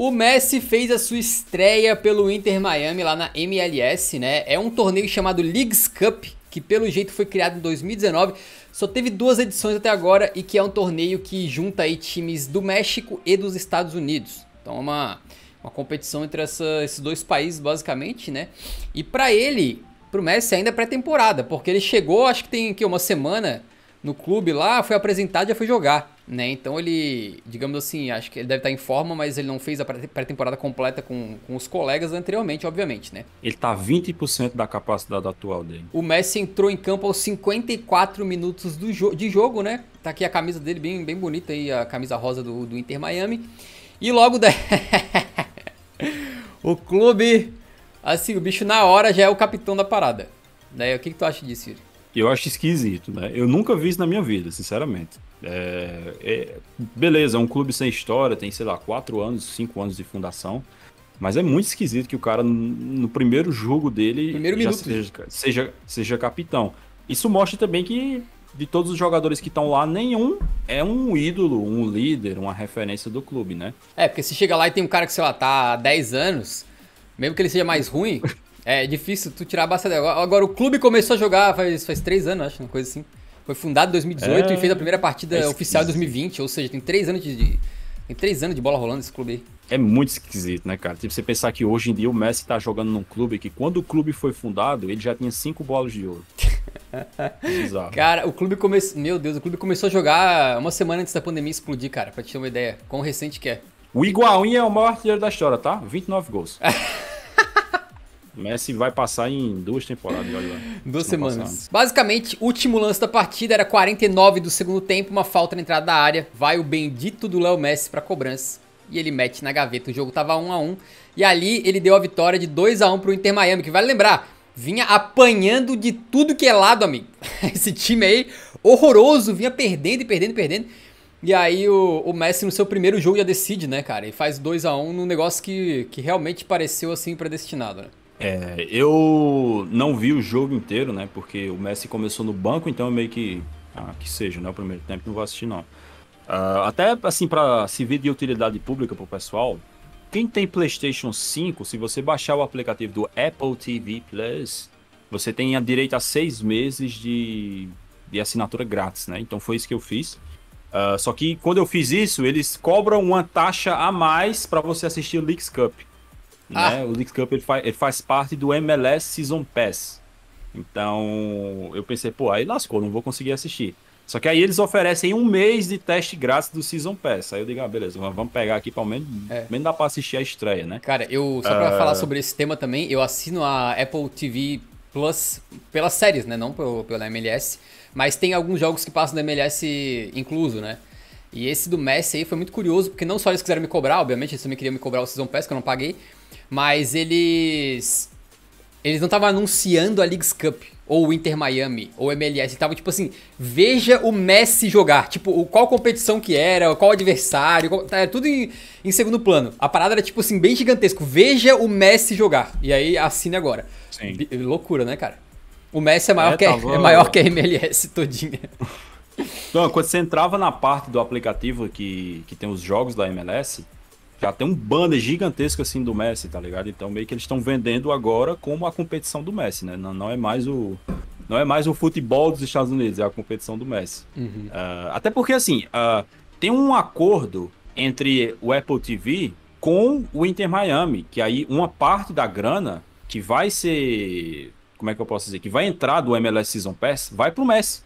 O Messi fez a sua estreia pelo Inter Miami lá na MLS, né? É um torneio chamado Leagues Cup, que pelo jeito foi criado em 2019, só teve duas edições até agora e que é um torneio que junta aí times do México e dos Estados Unidos. Então é uma, uma competição entre essa, esses dois países basicamente, né? E para ele, pro Messi ainda é pré-temporada, porque ele chegou, acho que tem aqui uma semana no clube lá, foi apresentado e já foi jogar, né? Então ele, digamos assim, acho que ele deve estar em forma, mas ele não fez a pré-temporada completa com, com os colegas anteriormente, obviamente, né? Ele tá 20% da capacidade atual dele. O Messi entrou em campo aos 54 minutos do jo de jogo, né? Tá aqui a camisa dele bem, bem bonita aí, a camisa rosa do, do Inter Miami. E logo da... o clube, assim, o bicho na hora já é o capitão da parada. Daí O que, que tu acha disso, Yuri? eu acho esquisito, né? Eu nunca vi isso na minha vida, sinceramente. É, é, beleza, é um clube sem história, tem, sei lá, quatro anos, cinco anos de fundação. Mas é muito esquisito que o cara, no primeiro jogo dele, primeiro já seja, seja, seja, capitão. Isso mostra também que, de todos os jogadores que estão lá, nenhum é um ídolo, um líder, uma referência do clube, né? É, porque se chega lá e tem um cara que, sei lá, tá há 10 anos, mesmo que ele seja mais ruim, É, é difícil tu tirar a base dela. Agora o clube começou a jogar faz, faz três anos, acho, uma coisa assim. Foi fundado em 2018 é... e fez a primeira partida é oficial em 2020, ou seja, tem três anos de, tem três anos de bola rolando esse clube aí. É muito esquisito, né, cara? Tipo, você pensar que hoje em dia o Messi tá jogando num clube que quando o clube foi fundado, ele já tinha cinco bolas de ouro. Exato. Cara, o clube começou. Meu Deus, o clube começou a jogar uma semana antes da pandemia explodir, cara, pra te ter uma ideia. Quão recente que é. O Iguaúin é o maior artilheiro da história, tá? 29 gols. Messi vai passar em duas temporadas, olha lá. Duas semanas. Basicamente, último lance da partida era 49 do segundo tempo, uma falta na entrada da área. Vai o bendito do Léo Messi pra cobrança. E ele mete na gaveta. O jogo tava 1 a 1 E ali ele deu a vitória de 2 a 1 pro Inter Miami, que vale lembrar, vinha apanhando de tudo que é lado, amigo. Esse time aí, horroroso, vinha perdendo e perdendo e perdendo. E aí o, o, Messi no seu primeiro jogo já decide, né, cara? E faz 2 a 1 num negócio que, que realmente pareceu assim predestinado, né? É, eu não vi o jogo inteiro, né? Porque o Messi começou no banco, então eu meio que. Ah, que seja, né? O primeiro tempo não vou assistir, não. Uh, até assim, para servir de utilidade pública pro pessoal, quem tem PlayStation 5, se você baixar o aplicativo do Apple TV Plus, você tem a direito a seis meses de, de assinatura grátis, né? Então foi isso que eu fiz. Uh, só que quando eu fiz isso, eles cobram uma taxa a mais para você assistir o Leaks Cup. Ah. Né? O League Cup ele faz, ele faz parte do MLS Season Pass. Então eu pensei, pô, aí lascou, não vou conseguir assistir. Só que aí eles oferecem um mês de teste grátis do Season Pass. Aí eu digo, ah, beleza, vamos pegar aqui pelo menos, é. menos dá pra assistir a estreia, né? Cara, eu, só pra uh... falar sobre esse tema também, eu assino a Apple TV Plus pelas séries, né? Não pelo, pela MLS. Mas tem alguns jogos que passam do MLS incluso, né? E esse do Messi aí foi muito curioso, porque não só eles quiseram me cobrar, obviamente, eles também queriam me cobrar o Season Pass, que eu não paguei, mas eles. Eles não estavam anunciando a Leagues Cup, ou o Inter Miami, ou o MLS. Estavam tipo assim: veja o Messi jogar. Tipo, qual competição que era, qual adversário. Qual, era tudo em, em segundo plano. A parada era tipo assim: bem gigantesco. Veja o Messi jogar. E aí assine agora. Sim. B loucura, né, cara? O Messi é maior, é, que, é maior que a MLS todinha. Então, quando você entrava na parte do aplicativo que, que tem os jogos da MLS, já tem um banner gigantesco assim do Messi, tá ligado? Então meio que eles estão vendendo agora como a competição do Messi, né? Não, não, é mais o não é mais o futebol dos Estados Unidos, é a competição do Messi. Uhum. Uh, até porque assim uh, tem um acordo entre o Apple TV com o Inter Miami, que aí uma parte da grana que vai ser como é que eu posso dizer que vai entrar do MLS Season Pass vai pro Messi.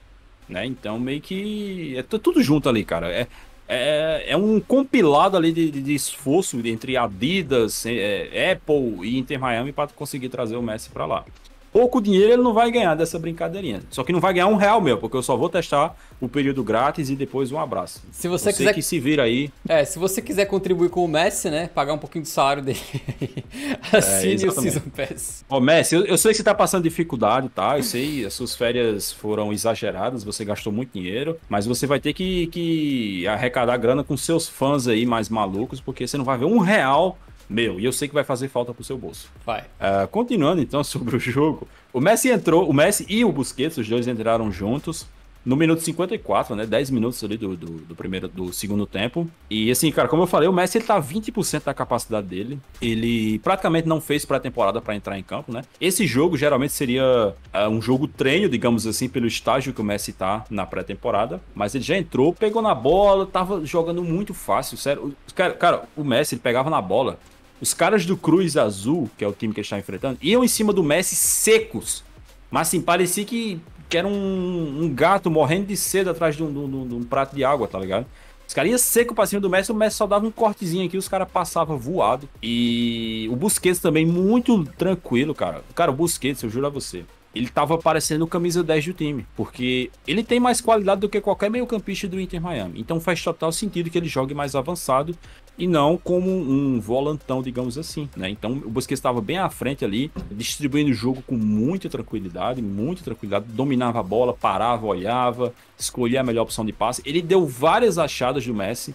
Né? Então meio que é tudo junto ali, cara. É, é, é um compilado ali de, de esforço entre Adidas, é, é, Apple e Inter Miami para conseguir trazer o Messi para lá pouco dinheiro ele não vai ganhar dessa brincadeirinha. Só que não vai ganhar um real meu, porque eu só vou testar o período grátis e depois um abraço. Se você, você quiser que se vira aí. É, se você quiser contribuir com o Messi, né, pagar um pouquinho do salário dele, é, assine é, o Season Pass. Ô Messi, eu, eu, sei que você tá passando dificuldade, tá? Eu sei, as suas férias foram exageradas, você gastou muito dinheiro, mas você vai ter que, que arrecadar grana com seus fãs aí mais malucos, porque você não vai ver um real meu, e eu sei que vai fazer falta pro seu bolso. Vai. Uh, continuando então sobre o jogo, o Messi entrou, o Messi e o Busquets, os dois entraram juntos no minuto 54, né? 10 minutos ali do, do, do, primeiro do segundo tempo. E assim, cara, como eu falei, o Messi ele tá 20% da capacidade dele. Ele praticamente não fez pré-temporada para entrar em campo, né? Esse jogo geralmente seria uh, um jogo treino, digamos assim, pelo estágio que o Messi tá na pré-temporada, mas ele já entrou, pegou na bola, tava jogando muito fácil, sério. Cara, cara o Messi ele pegava na bola, os caras do Cruz Azul, que é o time que está enfrentando, iam em cima do Messi secos. Mas assim, parecia que, que era um, um gato morrendo de sede atrás de um, de, um, de um, prato de água, tá ligado? Os caras iam seco pra cima do Messi, o Messi só dava um cortezinho aqui, os caras passavam voado. E o Busquets também muito tranquilo, cara. Cara, o Busquets, eu juro a você ele tava parecendo o camisa 10 do time, porque ele tem mais qualidade do que qualquer meio-campista do Inter Miami. Então faz total sentido que ele jogue mais avançado e não como um volantão, digamos assim, né? Então o Busquets estava bem à frente ali, distribuindo o jogo com muita tranquilidade, muita tranquilidade, dominava a bola, parava, olhava, escolhia a melhor opção de passe. Ele deu várias achadas do Messi,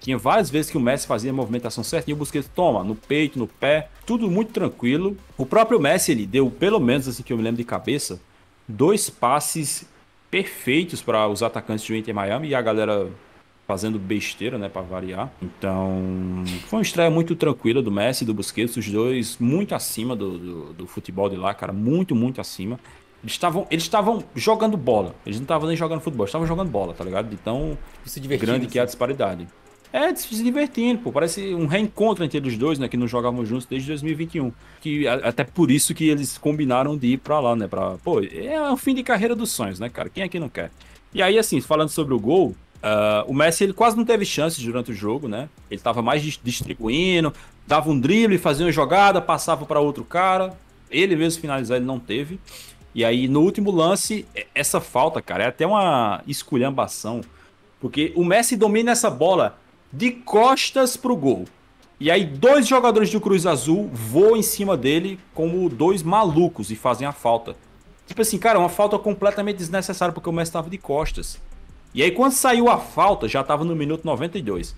tinha várias vezes que o Messi fazia a movimentação certinha, o Busquets toma, no peito, no pé, tudo muito tranquilo. O próprio Messi, ele deu, pelo menos assim que eu me lembro de cabeça, dois passes perfeitos para os atacantes do Inter Miami e a galera fazendo besteira, né, para variar. Então, foi uma estreia muito tranquila do Messi e do Busquets, os dois muito acima do, do, do futebol de lá, cara, muito, muito acima. Eles estavam eles estavam jogando bola. Eles não estavam nem jogando futebol, estavam jogando bola, tá ligado? De tão grande assim. que é a assim. disparidade. É, se divertindo, pô. Parece um reencontro entre eles dois, né? Que não jogavam juntos desde 2021. Que até por isso que eles combinaram de ir pra lá, né? Pra, pô, é o fim de carreira dos sonhos, né, cara? Quem é que não quer? E aí, assim, falando sobre o gol, Uh, o Messi ele quase não teve chances durante o jogo, né? Ele tava mais distribuindo, dava um drible, fazia uma jogada, passava para outro cara. Ele mesmo finalizar ele não teve. E aí no último lance, é, essa falta, cara, é até uma esculhambação, porque o Messi domina essa bola de costas pro gol. E aí dois jogadores do Cruz Azul voam em cima dele como dois malucos e fazem a falta. Tipo assim, cara, uma falta completamente desnecessária porque o Messi estava de costas. E aí quando saiu a falta, já estava no minuto 92.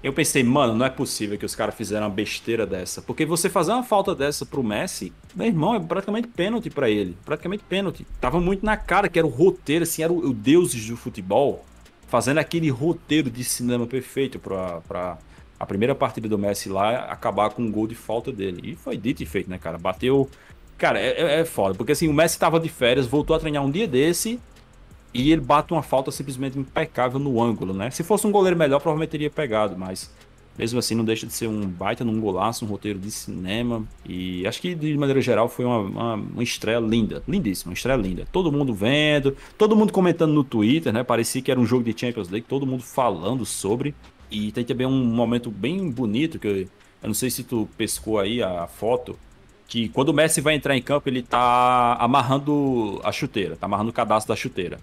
Eu pensei, mano, não é possível que os caras fizeram uma besteira dessa. Porque você fazer uma falta dessa pro Messi, meu irmão, é praticamente pênalti para ele. Praticamente pênalti. Tava muito na cara que era o roteiro, assim, era o, o do futebol fazendo aquele roteiro de cinema perfeito para a primeira partida do Messi lá acabar com um gol de falta dele. E foi dito e feito, né, cara? Bateu. Cara, é, é, é foda, porque assim, o Messi tava de férias, voltou a treinar um dia desse e ele bate uma falta simplesmente impecável no ângulo, né? Se fosse um goleiro melhor, provavelmente teria pegado, mas mesmo assim, não deixa de ser um baita, num golaço, um roteiro de cinema. E acho que, de maneira geral, foi uma, uma, uma estreia linda. Lindíssima, uma estreia linda. Todo mundo vendo, todo mundo comentando no Twitter, né? Parecia que era um jogo de Champions League, todo mundo falando sobre. E tem também um momento bem bonito que eu, eu não sei se tu pescou aí a foto que quando o Messi vai entrar em campo, ele tá amarrando a chuteira, tá amarrando o cadastro da chuteira.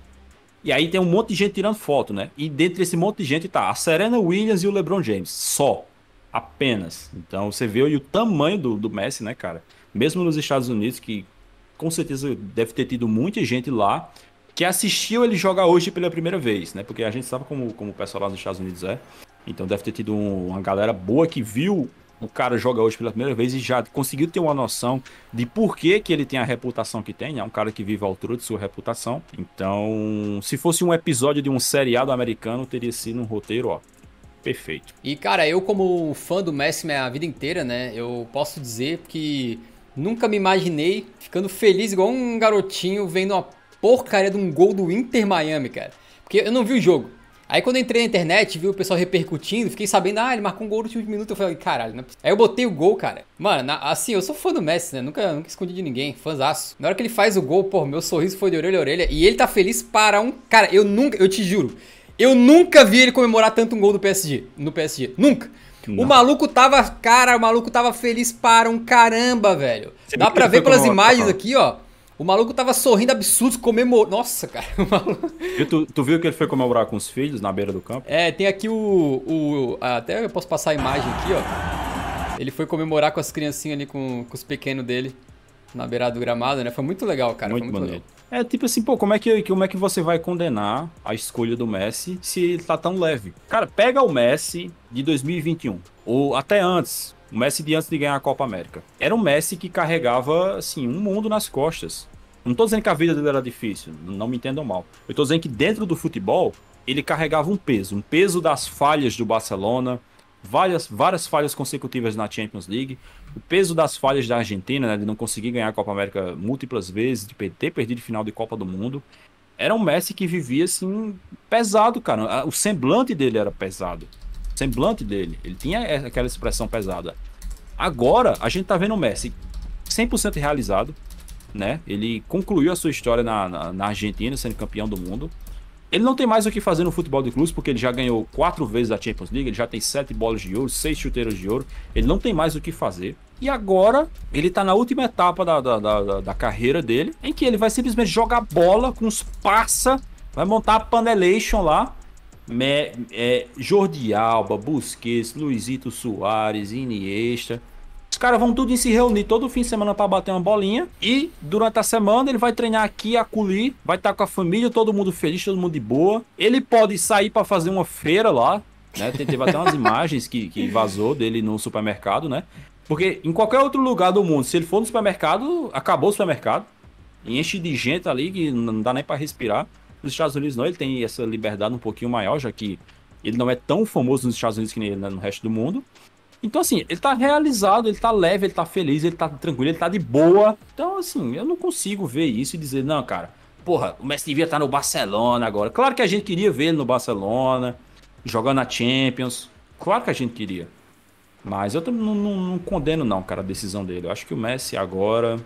E aí tem um monte de gente tirando foto, né? E dentro desse monte de gente tá a Serena Williams e o LeBron James. Só. Apenas. Então você vê o tamanho do, do Messi, né, cara? Mesmo nos Estados Unidos, que com certeza deve ter tido muita gente lá que assistiu ele jogar hoje pela primeira vez, né? Porque a gente sabe como, como o pessoal lá nos Estados Unidos é. Então deve ter tido um, uma galera boa que viu o cara joga hoje pela primeira vez e já conseguiu ter uma noção de por que, que ele tem a reputação que tem. É um cara que vive à altura de sua reputação. Então, se fosse um episódio de um seriado americano, teria sido um roteiro, ó. Perfeito. E, cara, eu, como fã do Messi minha vida inteira, né? Eu posso dizer que nunca me imaginei ficando feliz igual um garotinho vendo uma porcaria de um gol do Inter Miami, cara. Porque eu não vi o jogo. Aí quando eu entrei na internet, vi o pessoal repercutindo, fiquei sabendo, ah, ele marcou um gol no último minuto, eu falei, caralho, não é Aí eu botei o gol, cara. Mano, na, assim, eu sou fã do Messi, né? Nunca, nunca escondi de ninguém, fãzaço. Na hora que ele faz o gol, pô, meu sorriso foi de orelha a orelha e ele tá feliz para um... Cara, eu nunca, eu te juro, eu nunca vi ele comemorar tanto um gol do PSG, no PSG, nunca. Não. O maluco tava, cara, o maluco tava feliz para um caramba, velho. Você Dá pra ver pelas imagens aqui, ó. O maluco tava sorrindo absurdo, comemorando. Nossa, cara. Maluco... E tu, tu viu que ele foi comemorar com os filhos na beira do campo? É, tem aqui o. o ah, até eu posso passar a imagem aqui, ó. Ele foi comemorar com as criancinhas ali, com, com os pequenos dele, na beira do gramado, né? Foi muito legal, cara. Muito, foi muito bonito. Legal. É tipo assim, pô, como é, que, como é que você vai condenar a escolha do Messi se ele tá tão leve? Cara, pega o Messi de 2021, ou até antes, o Messi de antes de ganhar a Copa América. Era um Messi que carregava, assim, um mundo nas costas. Não estou dizendo que a vida dele era difícil, não me entendam mal. Eu estou dizendo que dentro do futebol, ele carregava um peso, um peso das falhas do Barcelona, várias, várias falhas consecutivas na Champions League, o peso das falhas da Argentina, né, de não conseguir ganhar a Copa América múltiplas vezes, de ter perdido final de Copa do Mundo. Era um Messi que vivia assim pesado, cara. O semblante dele era pesado semblante dele. Ele tinha é, aquela expressão pesada. Agora, a gente tá vendo o Messi 100% realizado, né? Ele concluiu a sua história na, na, na, Argentina, sendo campeão do mundo. Ele não tem mais o que fazer no futebol de clubes, porque ele já ganhou quatro vezes a Champions League, ele já tem sete bolas de ouro, seis chuteiros de ouro, ele não tem mais o que fazer. E agora ele tá na última etapa da, da, da, da carreira dele, em que ele vai simplesmente jogar bola com os passa, vai montar a panelation lá me, é, Jordi Alba, Busquets, Luizito Soares, Iniesta. Os caras vão tudo em se reunir todo fim de semana para bater uma bolinha. E durante a semana ele vai treinar aqui, a culi, vai estar tá com a família, todo mundo feliz, todo mundo de boa. Ele pode sair para fazer uma feira lá, né? Teve até umas imagens que, que vazou dele no supermercado, né? Porque em qualquer outro lugar do mundo, se ele for no supermercado, acabou o supermercado. Enche de gente ali que não dá nem para respirar. Nos Estados Unidos não, ele tem essa liberdade um pouquinho maior, já que ele não é tão famoso nos Estados Unidos que nem é no resto do mundo. Então, assim, ele tá realizado, ele tá leve, ele tá feliz, ele tá tranquilo, ele tá de boa. Então, assim, eu não consigo ver isso e dizer, não, cara, porra, o Messi devia estar tá no Barcelona agora. Claro que a gente queria ver ele no Barcelona, jogando a Champions. Claro que a gente queria. Mas eu não, não, não, condeno, não, cara, a decisão dele. Eu acho que o Messi agora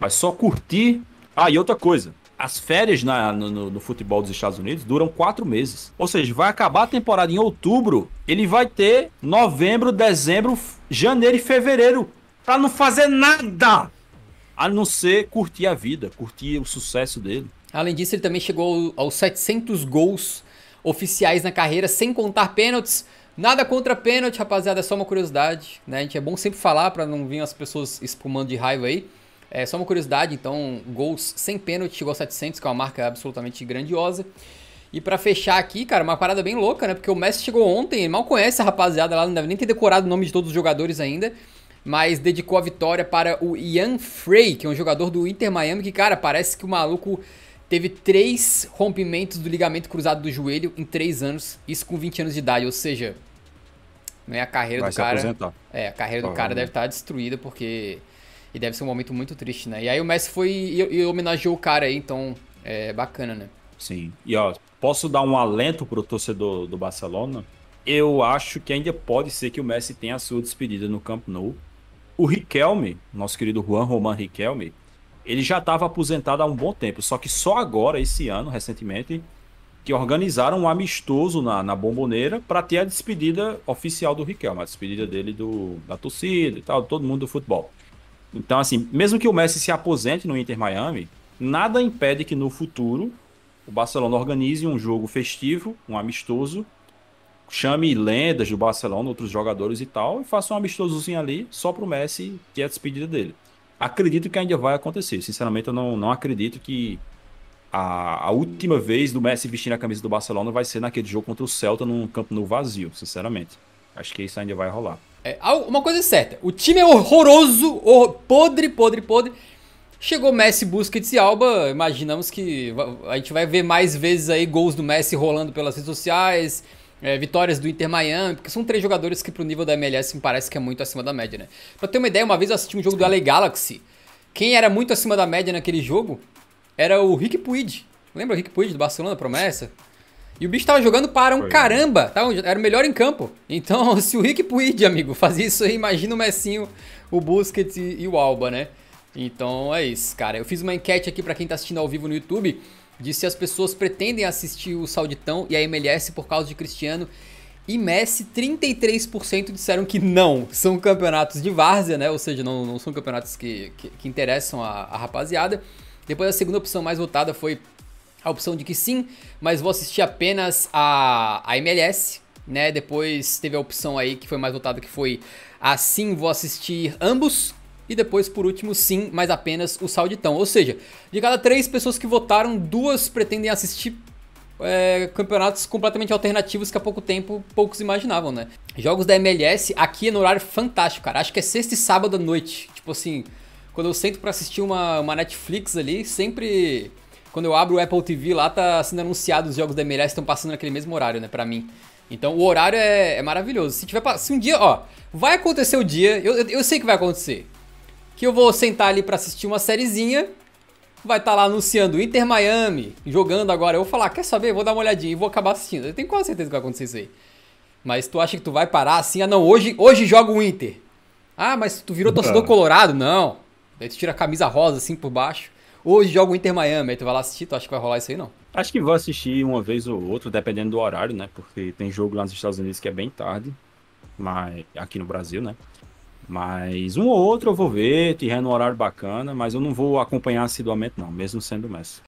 vai só curtir. Ah, e outra coisa as férias na, no, no, futebol dos Estados Unidos duram quatro meses. Ou seja, vai acabar a temporada em outubro, ele vai ter novembro, dezembro, janeiro e fevereiro para não fazer nada a não ser curtir a vida, curtir o sucesso dele. Além disso, ele também chegou aos 700 gols oficiais na carreira, sem contar pênaltis. Nada contra pênalti, rapaziada, é só uma curiosidade, né? A gente é bom sempre falar para não vir as pessoas espumando de raiva aí. É só uma curiosidade, então, gols sem pênalti chegou a 700, que é uma marca absolutamente grandiosa. E para fechar aqui, cara, uma parada bem louca, né? Porque o Messi chegou ontem, ele mal conhece a rapaziada lá, não deve nem ter decorado o nome de todos os jogadores ainda. Mas dedicou a vitória para o Ian Frey, que é um jogador do Inter Miami, que, cara, parece que o maluco teve três rompimentos do ligamento cruzado do joelho em três anos, isso com 20 anos de idade, ou seja, né, a carreira Vai do se cara. Aposentar. É, a carreira do cara né? deve estar tá destruída, porque e deve ser um momento muito triste, né? E aí o Messi foi e, e homenageou o cara aí, então é bacana, né? Sim. E ó, posso dar um alento pro torcedor do Barcelona? Eu acho que ainda pode ser que o Messi tenha a sua despedida no Camp Nou. O Riquelme, nosso querido Juan Román Riquelme, ele já estava aposentado há um bom tempo, só que só agora, esse ano, recentemente, que organizaram um amistoso na, na Bomboneira para ter a despedida oficial do Riquelme, a despedida dele do, da torcida e tal, todo mundo do futebol. Então, assim, mesmo que o Messi se aposente no Inter Miami, nada impede que no futuro o Barcelona organize um jogo festivo, um amistoso, chame lendas do Barcelona, outros jogadores e tal, e faça um amistosozinho ali só pro Messi, que é a despedida dele. Acredito que ainda vai acontecer. Sinceramente, eu não, não acredito que a, a última vez do Messi vestindo a camisa do Barcelona vai ser naquele jogo contra o Celta num campo no vazio, sinceramente. Acho que isso ainda vai rolar. É, uma coisa é certa, o time é horroroso, horror, podre, podre, podre. Chegou Messi, Busquets e Alba, imaginamos que a gente vai ver mais vezes aí gols do Messi rolando pelas redes sociais, é, vitórias do Inter Miami, porque são três jogadores que pro nível da MLS me parece que é muito acima da média, né? Pra ter uma ideia, uma vez eu assisti um jogo do LA Galaxy, quem era muito acima da média naquele jogo era o Rick Puig. Lembra o Rick Puig do Barcelona, promessa? E o bicho tava jogando para um Foi. caramba, tá? era o melhor em campo. Então, se o Rick Puig, amigo, fazia isso aí, imagina o Messinho, o Busquets e, e o Alba, né? Então é isso, cara. Eu fiz uma enquete aqui para quem tá assistindo ao vivo no YouTube de se as pessoas pretendem assistir o Sauditão e a MLS por causa de Cristiano e Messi, 33% disseram que não. São campeonatos de várzea, né? Ou seja, não, não são campeonatos que, que, que interessam a, a, rapaziada. Depois a segunda opção mais votada foi a opção de que sim, mas vou assistir apenas a, a MLS, né? Depois teve a opção aí que foi mais votada, que foi assim, vou assistir ambos. E depois, por último, sim, mas apenas o Sauditão. Ou seja, de cada três pessoas que votaram, duas pretendem assistir é, campeonatos completamente alternativos que há pouco tempo poucos imaginavam, né? Jogos da MLS aqui é no horário fantástico, cara. Acho que é sexta e sábado à noite. Tipo assim, quando eu sento para assistir uma, uma Netflix ali, sempre quando eu abro o Apple TV lá, tá sendo anunciado os jogos da MLS estão passando naquele mesmo horário, né, pra mim. Então o horário é, é maravilhoso. Se tiver. Se um dia, ó, vai acontecer o dia, eu, eu, eu sei que vai acontecer. Que eu vou sentar ali para assistir uma sériezinha. Vai estar tá lá anunciando Inter Miami, jogando agora. Eu vou falar, quer saber? Vou dar uma olhadinha e vou acabar assistindo. Eu tenho quase certeza que vai acontecer isso aí. Mas tu acha que tu vai parar assim? Ah, não, hoje, hoje joga o Inter. Ah, mas tu virou torcedor colorado? Não. Daí tu tira a camisa rosa assim por baixo hoje joga o Inter Miami, aí tu vai lá assistir, tu acha que vai rolar isso aí não? Acho que vou assistir uma vez ou outra, dependendo do horário, né? Porque tem jogo lá nos Estados Unidos que é bem tarde, mas aqui no Brasil, né? Mas um ou outro eu vou ver, tirando um horário bacana, mas eu não vou acompanhar assiduamente, não, mesmo sendo Messi.